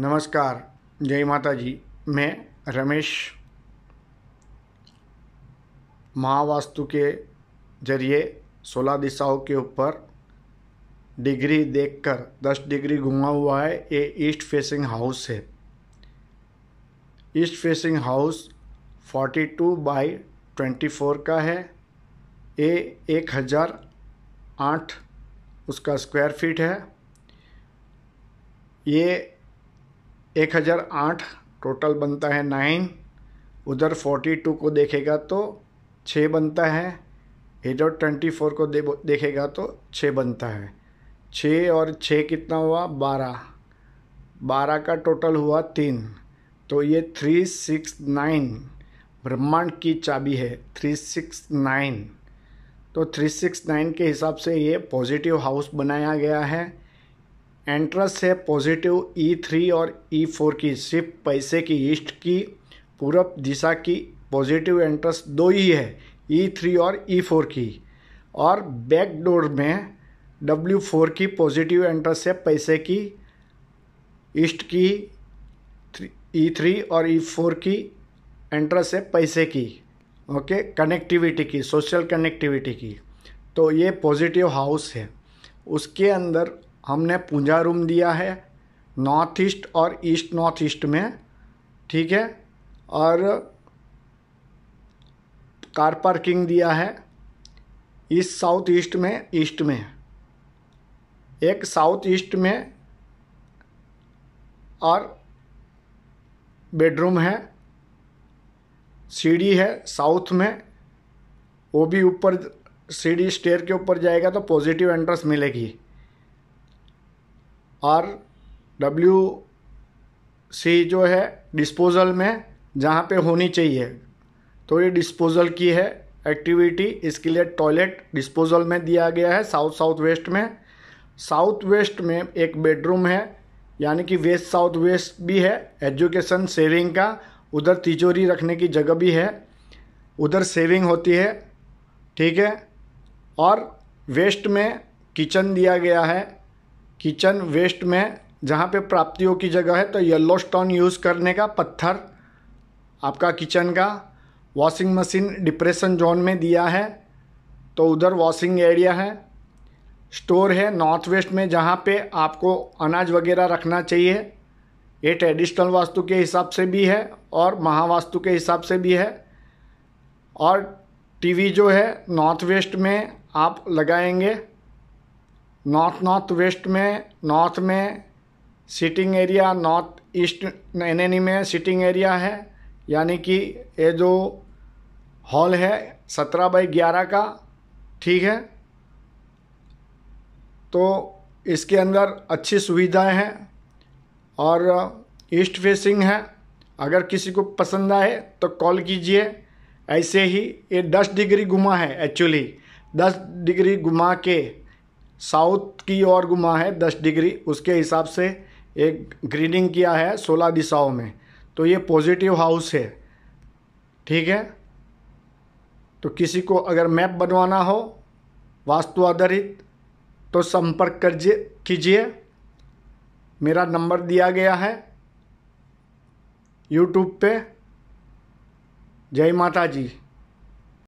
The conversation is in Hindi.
नमस्कार जय माता जी मैं रमेश महावास्तु के जरिए सोलह दिशाओं के ऊपर डिग्री देखकर दस डिग्री घुमा हुआ है ये ईस्ट फेसिंग हाउस है east facing house forty two by twenty four का है ये एक हज़ार आठ उसका स्क्वायर फीट है ये एक हज़ार आठ टोटल बनता है नाइन उधर फोर्टी टू को देखेगा तो छः बनता है इधर ट्वेंटी फोर को दे, देखेगा तो छः बनता है छः और छः कितना हुआ बारह बारह का टोटल हुआ तीन तो ये थ्री सिक्स नाइन ब्रह्मांड की चाबी है थ्री सिक्स नाइन तो थ्री सिक्स नाइन के हिसाब से ये पॉजिटिव हाउस बनाया गया है एंट्रस से पॉजिटिव ई e थ्री और ई e फोर की सिर्फ पैसे की ईस्ट की पूरब दिशा की पॉजिटिव एंट्रस दो ही है ई e थ्री और ई फोर की और बैक डोर में डब्ल्यू फोर की पॉजिटिव एंट्रस से पैसे की ईस्ट की ई थ्री और ई फोर की एंट्रस है पैसे की ओके कनेक्टिविटी की सोशल कनेक्टिविटी की तो ये पॉजिटिव हाउस है उसके अंदर हमने पूजा रूम दिया है नॉर्थ ईस्ट और ईस्ट नॉर्थ ईस्ट में ठीक है और कार पार्किंग दिया है ईस्ट साउथ ईस्ट में ईस्ट में एक साउथ ईस्ट में और बेडरूम है सीढ़ी है साउथ में वो भी ऊपर सीढ़ी स्टेयर के ऊपर जाएगा तो पॉजिटिव एंट्रेंस मिलेगी और डब्ल्यू सी जो है डिस्पोज़ल में जहाँ पे होनी चाहिए तो ये डिस्पोज़ल की है एक्टिविटी इसके लिए टॉयलेट डिस्पोज़ल में दिया गया है साउथ साउथ वेस्ट में साउथ वेस्ट में एक बेडरूम है यानी कि वेस्ट साउथ वेस्ट भी है एजुकेशन सेविंग का उधर तिजोरी रखने की जगह भी है उधर सेविंग होती है ठीक है और वेस्ट में किचन दिया गया है किचन वेस्ट में जहाँ पे प्राप्तियों की जगह है तो येल्लो स्टोन यूज़ करने का पत्थर आपका किचन का वॉशिंग मशीन डिप्रेशन जोन में दिया है तो उधर वॉशिंग एरिया है स्टोर है नॉर्थ वेस्ट में जहाँ पे आपको अनाज वगैरह रखना चाहिए ये ट्रेडिशनल वास्तु के हिसाब से भी है और महावास्तु के हिसाब से भी है और टीवी जो है नॉर्थ वेस्ट में आप लगाएंगे नॉर्थ नॉर्थ वेस्ट में नॉर्थ में sitting area north east N में सीटिंग एरिया है यानी कि ये जो हॉल है सत्रह बाई ग्यारह का ठीक है तो इसके अंदर अच्छी सुविधाएं हैं और ईस्ट फेसिंग है अगर किसी को पसंद आए तो कॉल कीजिए ऐसे ही ये दस डिग्री घुमा है एक्चुअली दस डिग्री घुमा के साउथ की ओर घुमा है दस डिग्री उसके हिसाब से एक ग्रीनिंग किया है सोलह दिशाओं में तो ये पॉजिटिव हाउस है ठीक है तो किसी को अगर मैप बनवाना हो वास्तु आधारित तो संपर्क कर कीजिए मेरा नंबर दिया गया है यूट्यूब पे जय माता जी